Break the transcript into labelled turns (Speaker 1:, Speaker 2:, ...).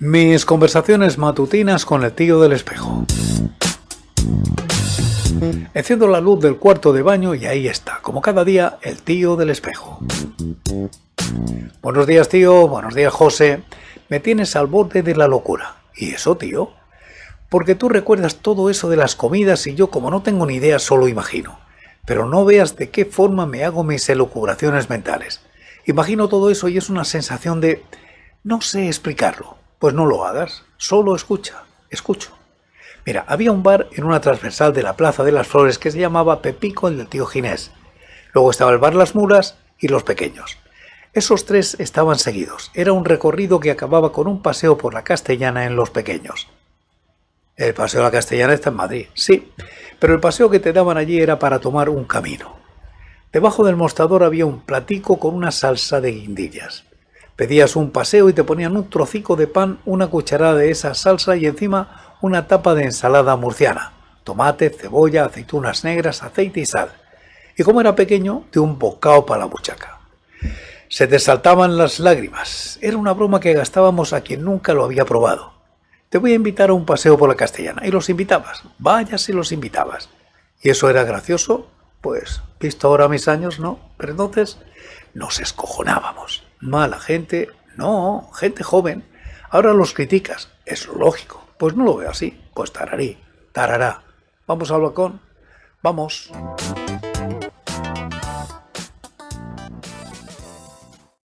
Speaker 1: Mis conversaciones matutinas con el tío del espejo. Enciendo la luz del cuarto de baño y ahí está, como cada día, el tío del espejo. Buenos días tío, buenos días José. Me tienes al borde de la locura. ¿Y eso tío? Porque tú recuerdas todo eso de las comidas y yo como no tengo ni idea solo imagino. Pero no veas de qué forma me hago mis elucubraciones mentales. Imagino todo eso y es una sensación de no sé explicarlo. Pues no lo hagas, solo escucha, escucho. Mira, había un bar en una transversal de la Plaza de las Flores que se llamaba Pepico el del tío Ginés. Luego estaba el bar Las Muras y Los Pequeños. Esos tres estaban seguidos. Era un recorrido que acababa con un paseo por la Castellana en Los Pequeños. El paseo de la Castellana está en Madrid, sí, pero el paseo que te daban allí era para tomar un camino. Debajo del mostrador había un platico con una salsa de guindillas. Pedías un paseo y te ponían un trocico de pan, una cucharada de esa salsa y encima una tapa de ensalada murciana, tomate, cebolla, aceitunas negras, aceite y sal. Y como era pequeño, de un bocado para la buchaca. Se te saltaban las lágrimas. Era una broma que gastábamos a quien nunca lo había probado. Te voy a invitar a un paseo por la castellana. Y los invitabas. Vaya si los invitabas. Y eso era gracioso pues, visto ahora mis años, no. Pero entonces nos escojonábamos. Mala gente, no, gente joven. Ahora los criticas, es lógico. Pues no lo veo así. Pues tararí, tarará. Vamos al balcón, vamos.